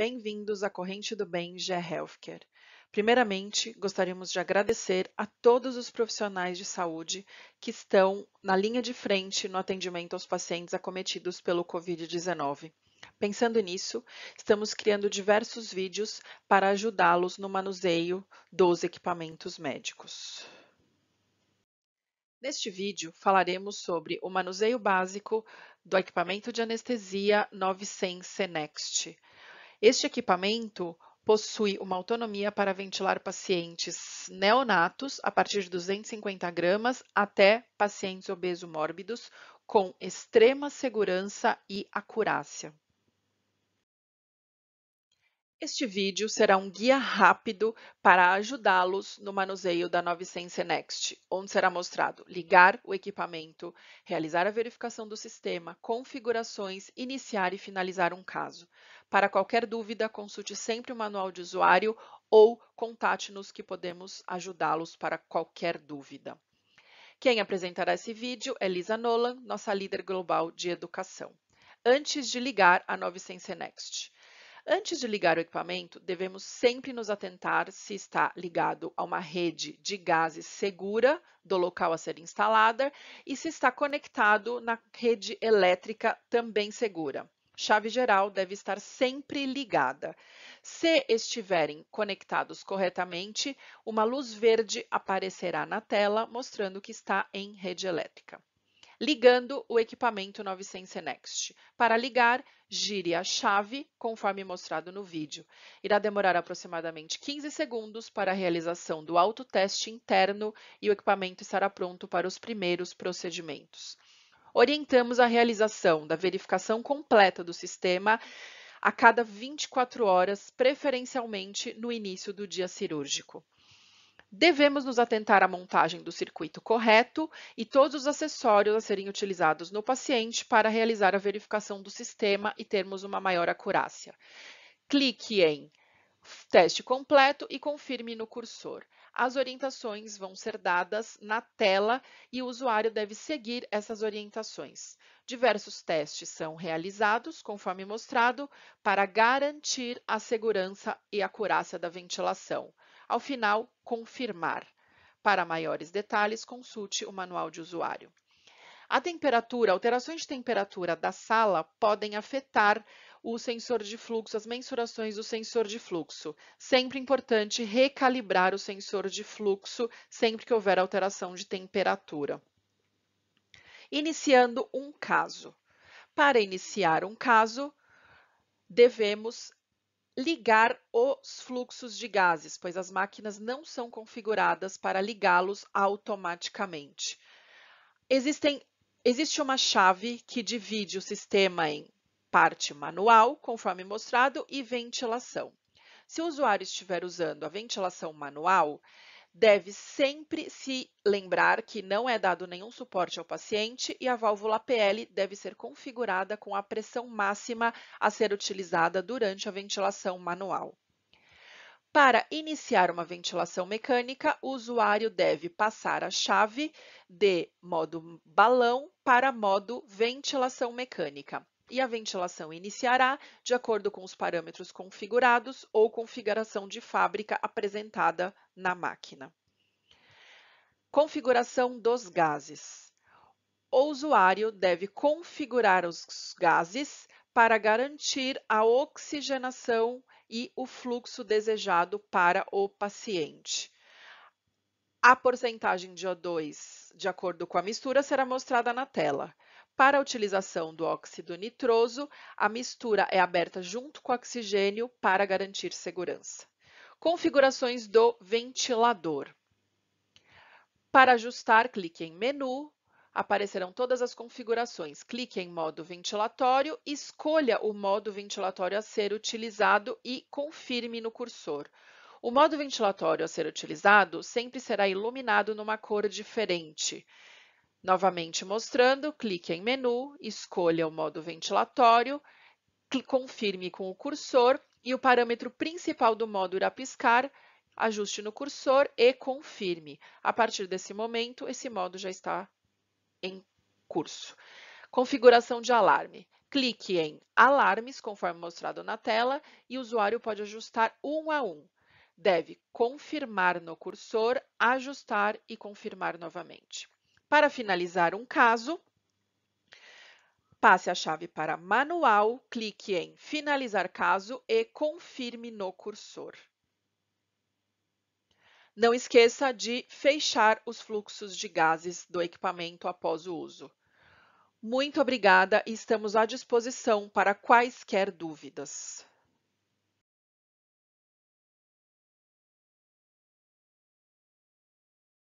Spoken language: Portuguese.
Bem-vindos à Corrente do Bem GE Healthcare. Primeiramente, gostaríamos de agradecer a todos os profissionais de saúde que estão na linha de frente no atendimento aos pacientes acometidos pelo Covid-19. Pensando nisso, estamos criando diversos vídeos para ajudá-los no manuseio dos equipamentos médicos. Neste vídeo, falaremos sobre o manuseio básico do equipamento de anestesia 900 Cenext este equipamento possui uma autonomia para ventilar pacientes neonatos a partir de 250 gramas até pacientes obeso mórbidos com extrema segurança e acurácia. Este vídeo será um guia rápido para ajudá-los no manuseio da 900 Next, onde será mostrado ligar o equipamento, realizar a verificação do sistema, configurações, iniciar e finalizar um caso. Para qualquer dúvida, consulte sempre o manual de usuário ou contate-nos que podemos ajudá-los para qualquer dúvida. Quem apresentará esse vídeo é Lisa Nolan, nossa líder global de educação. Antes de ligar a 900 Next. Antes de ligar o equipamento, devemos sempre nos atentar se está ligado a uma rede de gases segura do local a ser instalada e se está conectado na rede elétrica também segura chave geral deve estar sempre ligada. Se estiverem conectados corretamente, uma luz verde aparecerá na tela mostrando que está em rede elétrica. Ligando o equipamento 900 Next. Para ligar, gire a chave conforme mostrado no vídeo. Irá demorar aproximadamente 15 segundos para a realização do autoteste interno e o equipamento estará pronto para os primeiros procedimentos orientamos a realização da verificação completa do sistema a cada 24 horas, preferencialmente no início do dia cirúrgico. Devemos nos atentar à montagem do circuito correto e todos os acessórios a serem utilizados no paciente para realizar a verificação do sistema e termos uma maior acurácia. Clique em teste completo e confirme no cursor. As orientações vão ser dadas na tela e o usuário deve seguir essas orientações. Diversos testes são realizados, conforme mostrado, para garantir a segurança e acurácia da ventilação. Ao final, confirmar. Para maiores detalhes, consulte o manual de usuário. A temperatura, alterações de temperatura da sala podem afetar o sensor de fluxo, as mensurações do sensor de fluxo. Sempre importante recalibrar o sensor de fluxo sempre que houver alteração de temperatura. Iniciando um caso. Para iniciar um caso, devemos ligar os fluxos de gases, pois as máquinas não são configuradas para ligá-los automaticamente. Existem, existe uma chave que divide o sistema em parte manual, conforme mostrado, e ventilação. Se o usuário estiver usando a ventilação manual, deve sempre se lembrar que não é dado nenhum suporte ao paciente e a válvula PL deve ser configurada com a pressão máxima a ser utilizada durante a ventilação manual. Para iniciar uma ventilação mecânica, o usuário deve passar a chave de modo balão para modo ventilação mecânica e a ventilação iniciará de acordo com os parâmetros configurados ou configuração de fábrica apresentada na máquina. Configuração dos gases. O usuário deve configurar os gases para garantir a oxigenação e o fluxo desejado para o paciente. A porcentagem de O2, de acordo com a mistura, será mostrada na tela. Para a utilização do óxido nitroso, a mistura é aberta junto com o oxigênio para garantir segurança. Configurações do ventilador. Para ajustar, clique em Menu, aparecerão todas as configurações. Clique em modo ventilatório, escolha o modo ventilatório a ser utilizado e confirme no cursor. O modo ventilatório a ser utilizado sempre será iluminado numa cor diferente. Novamente mostrando, clique em Menu, escolha o modo ventilatório, confirme com o cursor e o parâmetro principal do modo irá piscar, ajuste no cursor e confirme. A partir desse momento, esse modo já está em curso. Configuração de alarme. Clique em Alarmes, conforme mostrado na tela, e o usuário pode ajustar um a um. Deve confirmar no cursor, ajustar e confirmar novamente. Para finalizar um caso, passe a chave para Manual, clique em Finalizar caso e confirme no cursor. Não esqueça de fechar os fluxos de gases do equipamento após o uso. Muito obrigada e estamos à disposição para quaisquer dúvidas.